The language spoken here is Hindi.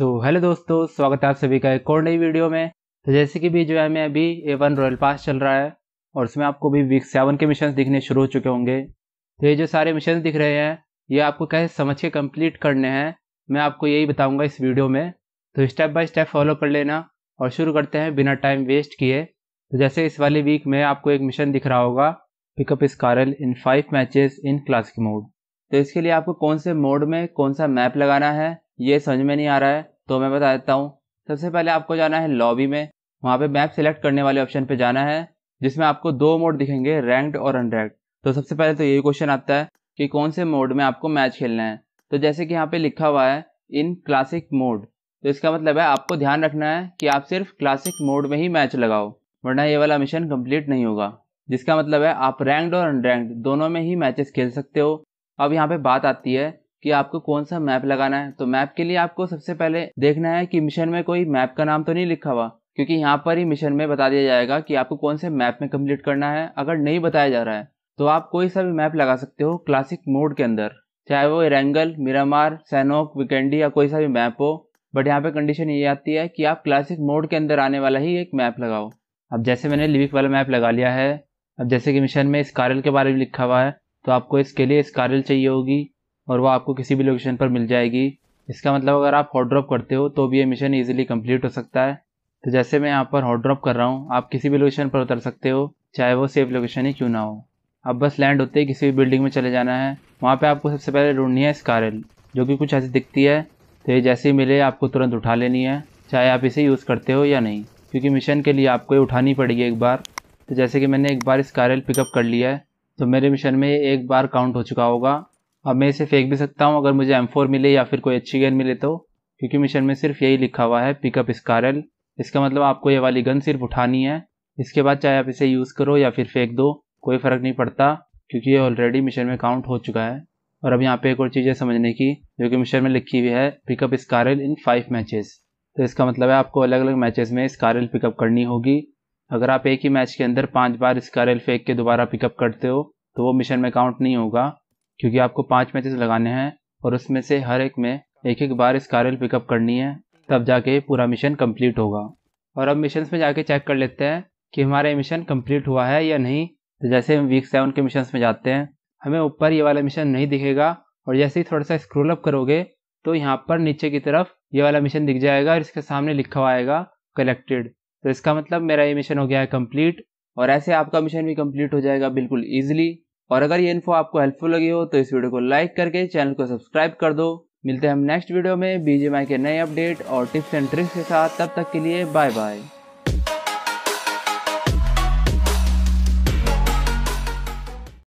सो तो so, हेलो दोस्तों स्वागत है आप सभी का एक और नई वीडियो में तो जैसे कि भी जो है मैं अभी ए वन रॉयल पास चल रहा है और उसमें आपको भी वीक सेवन के मिशन दिखने शुरू हो चुके होंगे तो ये जो सारे मिशन दिख रहे हैं ये आपको कैसे समझ के कम्प्लीट करने हैं मैं आपको यही बताऊँगा इस वीडियो में तो स्टेप बाय स्टेप फॉलो कर लेना और शुरू करते हैं बिना टाइम वेस्ट किए तो जैसे इस वाले वीक में आपको एक मिशन दिख रहा होगा pickup SCAR L in five matches in classic mode तो इसके लिए आपको कौन से मोड में कौन सा मैप लगाना है ये समझ में नहीं आ रहा है तो मैं बता देता हूँ सबसे पहले आपको जाना है लॉबी में वहाँ पे मैप सेलेक्ट करने वाले ऑप्शन पे जाना है जिसमें आपको दो मोड दिखेंगे रैंक्ड और अनरैंक्ड तो सबसे पहले तो यही क्वेश्चन आता है कि कौन से मोड में आपको मैच खेलना है तो जैसे कि यहाँ पे लिखा हुआ है इन क्लासिक मोड तो इसका मतलब है आपको ध्यान रखना है कि आप सिर्फ क्लासिक मोड में ही मैच लगाओ वरना ये वाला मिशन कम्प्लीट नहीं होगा जिसका मतलब है आप रैंक्ड और अनरैंक्ड दोनों में ही मैचेस खेल सकते हो अब यहाँ पे बात आती है कि आपको कौन सा मैप लगाना है तो मैप के लिए आपको सबसे पहले देखना है कि मिशन में कोई मैप का नाम तो नहीं लिखा हुआ क्योंकि यहाँ पर ही मिशन में बता दिया जाएगा कि आपको कौन से मैप में कम्प्लीट करना है अगर नहीं बताया जा रहा है तो आप कोई सा भी मैप लगा सकते हो क्लासिक मोड के अंदर चाहे वो इरेंगल मिरामार सैनोक विकेंडी या कोई सा भी मैप हो बट यहाँ पे कंडीशन ये आती है कि आप क्लासिक मोड के अंदर आने वाला ही एक मैप लगाओ अब जैसे मैंने लिविक वाला मैप लगा लिया है अब जैसे कि मिशन में स्कारल के बारे में लिखा हुआ है तो आपको इसके लिए स्कारल चाहिए होगी और वो आपको किसी भी लोकेशन पर मिल जाएगी इसका मतलब अगर आप हॉट ड्रॉप करते हो तो भी ये मिशन ईजिली कम्प्लीट हो सकता है तो जैसे मैं यहाँ पर हॉट ड्रॉप कर रहा हूँ आप किसी भी लोकेशन पर उतर सकते हो चाहे वो सेफ लोकेशन ही क्यों ना हो अब बस लैंड होते ही किसी भी बिल्डिंग में चले जाना है वहाँ पर आपको सबसे पहले ढूंढनी है स्कारल जो कि कुछ ऐसी दिखती है तो ये जैसे ही मिले आपको तुरंत उठा लेनी है चाहे आप इसे यूज़ करते हो या नहीं क्योंकि मिशन के लिए आपको ये उठानी पड़ेगी एक बार तो जैसे कि मैंने एक बार स्कारल पिकअप कर लिया है तो मेरे मिशन में ये एक बार काउंट हो चुका होगा अब मैं इसे फेंक भी सकता हूँ अगर मुझे एम फोर मिले या फिर कोई अच्छी गन मिले तो क्योंकि मिशन में सिर्फ यही लिखा हुआ है पिकअप स्कारल इसका मतलब आपको ये वाली गन सिर्फ उठानी है इसके बाद चाहे आप इसे यूज़ करो या फिर फेंक दो कोई फ़र्क नहीं पड़ता क्योंकि ये ऑलरेडी मिशन में काउंट हो चुका है और अब यहाँ पे एक और चीज़ है समझने की जो कि मिशन में लिखी हुई है pickup SCAR L in five matches तो इसका मतलब है आपको अलग अलग मैचेस में स्कारल पिकअप करनी होगी अगर आप एक ही मैच के अंदर पाँच बार स्कारल फेंक के दोबारा पिकअप करते हो तो वो मिशन में काउंट नहीं होगा क्योंकि आपको पाँच मैचेस लगाने हैं और उसमें से हर एक में एक एक बार स्कारल पिकअप करनी है तब जाके पूरा मिशन कंप्लीट होगा और अब मिशन में जाके चेक कर लेते हैं कि हमारा मिशन कंप्लीट हुआ है या नहीं तो जैसे हम वीक सेवन के मिशन में जाते हैं हमें ऊपर ये वाला मिशन नहीं दिखेगा और जैसे ही थोड़ा सा स्क्रोल अप करोगे तो यहाँ पर नीचे की तरफ ये वाला मिशन दिख जाएगा और इसके सामने लिखा हुआ आएगा कलेक्टेड तो इसका मतलब मेरा ये मिशन हो गया है कंप्लीट और ऐसे आपका मिशन भी कंप्लीट हो जाएगा बिल्कुल ईजिली और अगर ये इन्फो आपको हेल्पफुल लगी हो तो इस वीडियो को लाइक करके चैनल को सब्सक्राइब कर दो मिलते हैं हम नेक्स्ट वीडियो में बीजेएमआई के नए अपडेट और टिप्स एंड ट्रिक्स के साथ तब तक के लिए बाय बाय